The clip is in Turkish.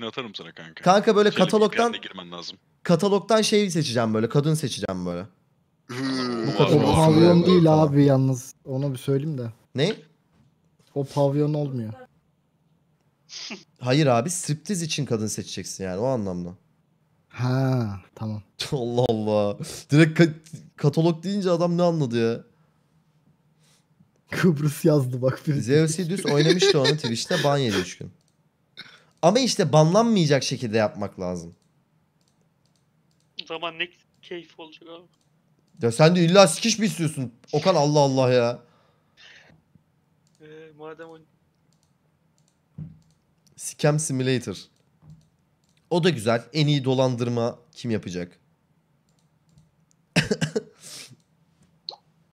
linkini atarım sana kanka. Kanka böyle Senin katalogdan girmen lazım. Katalogdan şey seçeceğim böyle kadın seçeceğim böyle. Hmm. Bu katalog o pavyon değil falan. abi yalnız. Ona bir söyleyeyim de. Ne? O pavyon olmuyor. Hayır abi striptiz için kadın seçeceksin yani o anlamda. Ha tamam. Allah Allah. Direkt ka- katalog deyince adam ne anladı ya? Kıbrıs yazdı bak. Zeus'i düz oynamıştı onu Twitch'te ban yedi 3 gün. Ama işte banlanmayacak şekilde yapmak lazım. O zaman ne keyif olacak abi. Ya sen de illa sikiş mi istiyorsun? Okan Allah Allah ya. Ee, madem o... Scam Simulator. O da güzel. En iyi dolandırma kim yapacak?